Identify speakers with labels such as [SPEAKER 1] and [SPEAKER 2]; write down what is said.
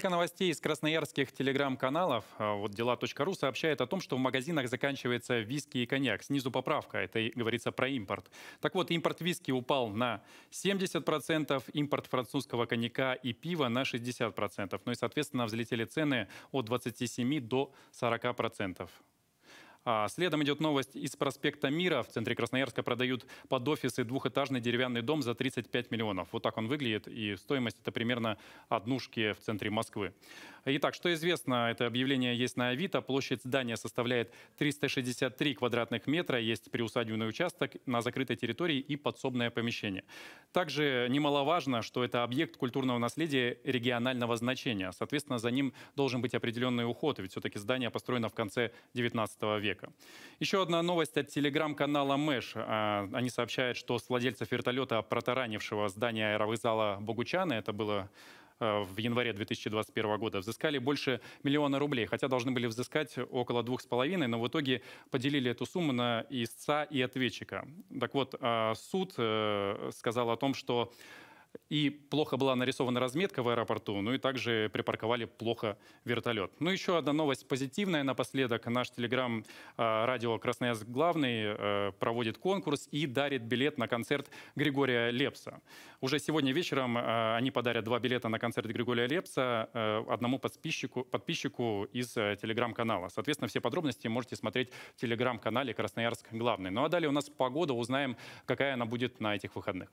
[SPEAKER 1] Несколько новостей из красноярских телеграм-каналов. А, вот дела.ру сообщает о том, что в магазинах заканчивается виски и коньяк. Снизу поправка, это говорится про импорт. Так вот, импорт виски упал на 70%, импорт французского коньяка и пива на 60%. Ну и, соответственно, взлетели цены от 27 до 40%. А следом идет новость из проспекта Мира. В центре Красноярска продают под офисы двухэтажный деревянный дом за 35 миллионов. Вот так он выглядит, и стоимость это примерно однушки в центре Москвы. Итак, что известно, это объявление есть на Авито. Площадь здания составляет 363 квадратных метра. Есть приусадебный участок на закрытой территории и подсобное помещение. Также немаловажно, что это объект культурного наследия регионального значения. Соответственно, за ним должен быть определенный уход, ведь все-таки здание построено в конце 19 века человека. Еще одна новость от телеграм-канала Мэш. А, они сообщают, что с владельцев вертолета, протаранившего здание аэровокзала Богучана, это было а, в январе 2021 года, взыскали больше миллиона рублей, хотя должны были взыскать около двух с половиной, но в итоге поделили эту сумму на истца и ответчика. Так вот, а, суд э, сказал о том, что и плохо была нарисована разметка в аэропорту, ну и также припарковали плохо вертолет. Ну еще одна новость позитивная напоследок. Наш телеграм радио «Красноярск Главный» а, проводит конкурс и дарит билет на концерт Григория Лепса. Уже сегодня вечером а, они подарят два билета на концерт Григория Лепса а, одному подписчику, подписчику из телеграм-канала. Соответственно, все подробности можете смотреть в телеграм-канале «Красноярск Главный». Ну а далее у нас погода, узнаем, какая она будет на этих выходных.